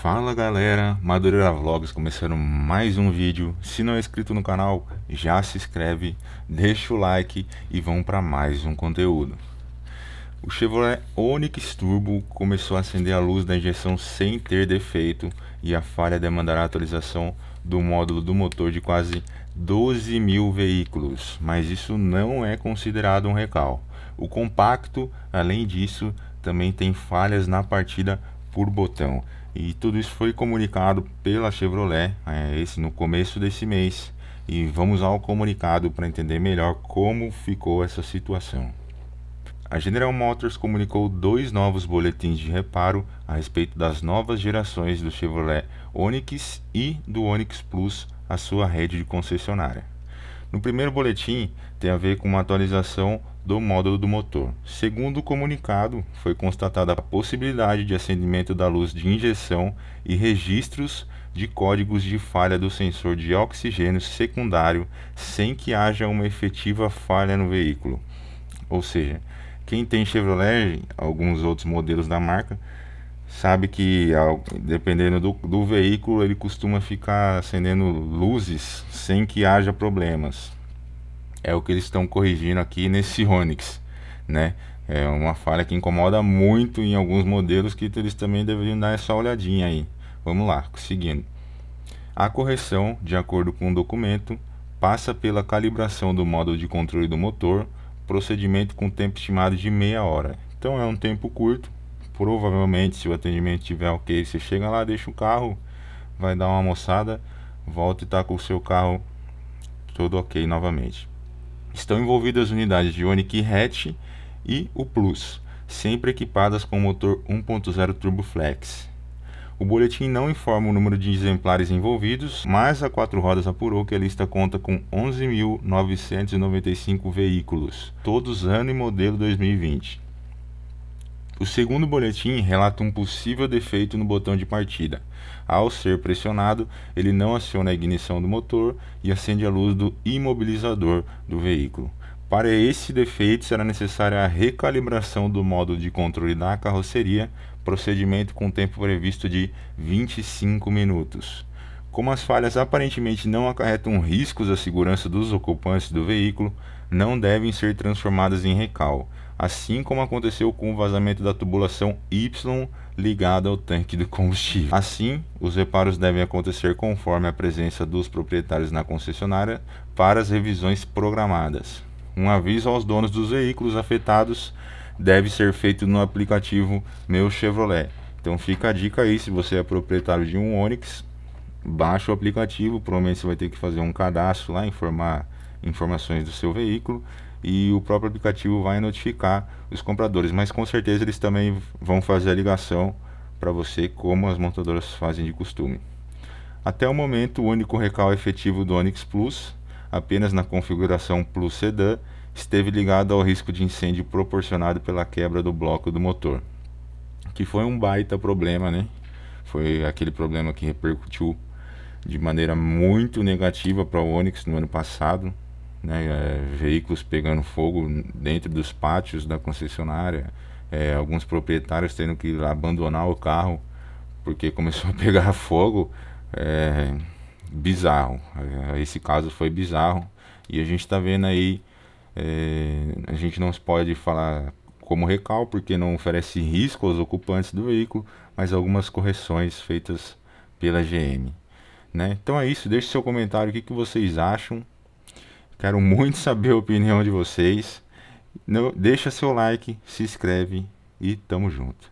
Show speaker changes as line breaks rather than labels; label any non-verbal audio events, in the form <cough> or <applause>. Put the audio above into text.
Fala galera, Madureira Vlogs começando mais um vídeo. Se não é inscrito no canal, já se inscreve, deixa o like e vamos para mais um conteúdo. O Chevrolet Onix Turbo começou a acender a luz da injeção sem ter defeito e a falha demandará a atualização do módulo do motor de quase 12 mil veículos, mas isso não é considerado um recal. O compacto, além disso, também tem falhas na partida por botão. E tudo isso foi comunicado pela Chevrolet, é, esse no começo desse mês. E vamos ao comunicado para entender melhor como ficou essa situação. A General Motors comunicou dois novos boletins de reparo a respeito das novas gerações do Chevrolet Onix e do Onix Plus, a sua rede de concessionária. No primeiro boletim, tem a ver com uma atualização do módulo do motor. Segundo o comunicado, foi constatada a possibilidade de acendimento da luz de injeção e registros de códigos de falha do sensor de oxigênio secundário sem que haja uma efetiva falha no veículo. Ou seja, quem tem Chevrolet, alguns outros modelos da marca, sabe que dependendo do, do, veículo ele costuma ficar acendendo luzes sem que haja problemas. É o que eles estão corrigindo aqui nesse <laughs> Onix, né? É uma falha que incomoda muito em alguns modelos que eles também deveriam dar essa olhadinha aí. Vamos lá, seguindo. A correção, de acordo com o documento, passa pela calibração do módulo de controle do motor, procedimento com tempo estimado de meia hora. Então é um tempo curto, provavelmente, se o atendimento tiver ok, você chega lá, deixa o carro, vai dar uma almoçada, volta e tá com o seu carro todo ok novamente. Estão envolvidas as unidades de Ioniq Hatch e o Plus, sempre equipadas com motor 1.0 Turbo Flex. O boletim não informa o número de exemplares envolvidos, mas a Quatro Rodas apurou que a lista conta com 11.995 veículos, todos ano e modelo 2020. O segundo boletim relata um possível defeito no botão de partida. Ao ser pressionado, ele não aciona a ignição do motor e acende a luz do imobilizador do veículo. Para esse defeito será necessária a recalibração do modo de controle da carroceria, procedimento com tempo previsto de 25 minutos. Como as falhas aparentemente não acarretam riscos à segurança dos ocupantes do veículo, não devem ser transformadas em recal assim como aconteceu com o vazamento da tubulação Y ligada ao tanque do combustível. Assim, os reparos devem acontecer conforme a presença dos proprietários na concessionária para as revisões programadas. Um aviso aos donos dos veículos afetados deve ser feito no aplicativo Meu Chevrolet. Então fica a dica aí, se você é proprietário de um Onix, baixa o aplicativo, provavelmente você vai ter que fazer um cadastro lá, informar informações do seu veículo e o próprio aplicativo vai notificar os compradores, mas com certeza eles também vão fazer a ligação para você como as montadoras fazem de costume. Até o momento, o único recal efetivo do Onix Plus, apenas na configuração Plus Sedan, esteve ligado ao risco de incêndio proporcionado pela quebra do bloco do motor, que foi um baita problema, né? Foi aquele problema que repercutiu de maneira muito negativa para o Onix no ano passado, né, é, veículos pegando fogo dentro dos pátios da concessionária, é, alguns proprietários tendo que abandonar o carro porque <laughs> começou a pegar fogo. É, bizarro. É, esse caso foi bizarro. E a gente está vendo aí. É, a gente não pode falar como recal, porque não oferece risco aos ocupantes do veículo, mas algumas correções feitas pela GM. Né? Então é isso, deixe seu comentário, o que, que vocês acham Quero muito saber a opinião de vocês. deixa seu like, se inscreve e tamo junto.